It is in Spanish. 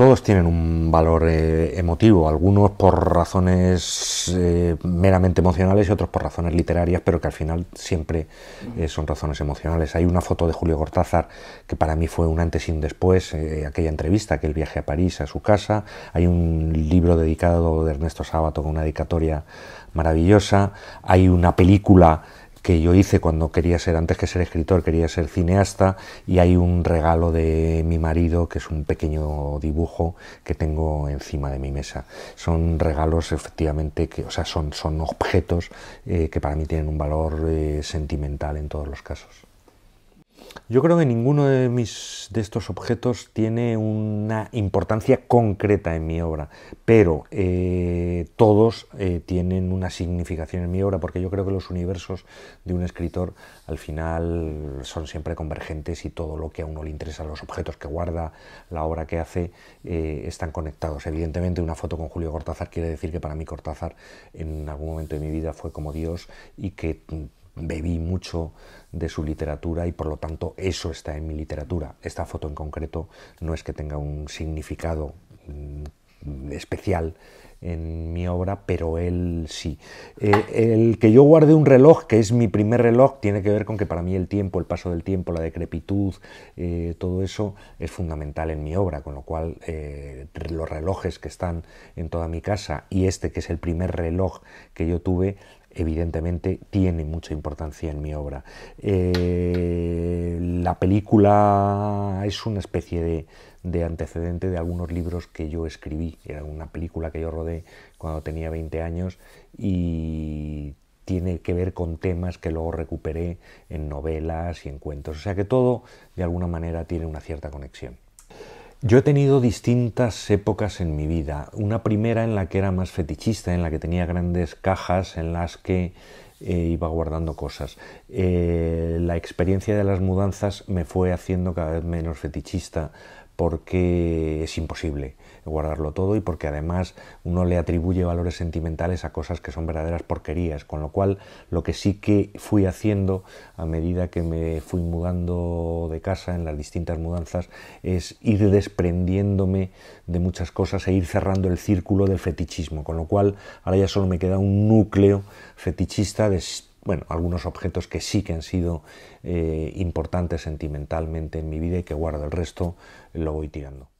todos tienen un valor eh, emotivo, algunos por razones eh, meramente emocionales y otros por razones literarias, pero que al final siempre eh, son razones emocionales. Hay una foto de Julio Cortázar que para mí fue un antes y un después, aquella entrevista, aquel viaje a París, a su casa. Hay un libro dedicado de Ernesto Sábato con una dedicatoria maravillosa. Hay una película que yo hice cuando quería ser, antes que ser escritor, quería ser cineasta y hay un regalo de mi marido que es un pequeño dibujo que tengo encima de mi mesa. Son regalos efectivamente que, o sea, son, son objetos eh, que para mí tienen un valor eh, sentimental en todos los casos. Yo creo que ninguno de, mis, de estos objetos tiene una importancia concreta en mi obra, pero eh, todos eh, tienen una significación en mi obra, porque yo creo que los universos de un escritor al final son siempre convergentes y todo lo que a uno le interesa, los objetos que guarda, la obra que hace, eh, están conectados. Evidentemente una foto con Julio Cortázar quiere decir que para mí Cortázar en algún momento de mi vida fue como Dios y que mm, bebí mucho de su literatura y por lo tanto eso está en mi literatura. Esta foto en concreto no es que tenga un significado mm, especial en mi obra, pero él sí. Eh, el que yo guarde un reloj, que es mi primer reloj, tiene que ver con que para mí el tiempo, el paso del tiempo, la decrepitud, eh, todo eso es fundamental en mi obra, con lo cual eh, los relojes que están en toda mi casa y este que es el primer reloj que yo tuve, evidentemente tiene mucha importancia en mi obra. Eh, la película es una especie de, de, antecedente de algunos libros que yo escribí. Era una película que yo rodé cuando tenía 20 años y tiene que ver con temas que luego recuperé en novelas y en cuentos. O sea que todo, de alguna manera, tiene una cierta conexión. Yo he tenido distintas épocas en mi vida. Una primera en la que era más fetichista, en la que tenía grandes cajas en las que eh, iba guardando cosas. Eh, la experiencia de las mudanzas me fue haciendo cada vez menos fetichista, porque es imposible guardarlo todo y porque además uno le atribuye valores sentimentales a cosas que son verdaderas porquerías, con lo cual lo que sí que fui haciendo a medida que me fui mudando de casa en las distintas mudanzas es ir desprendiéndome de muchas cosas e ir cerrando el círculo del fetichismo, con lo cual ahora ya solo me queda un núcleo fetichista de bueno, algunos objetos que sí que han sido eh, importantes sentimentalmente en mi vida y que guardo el resto, lo voy tirando.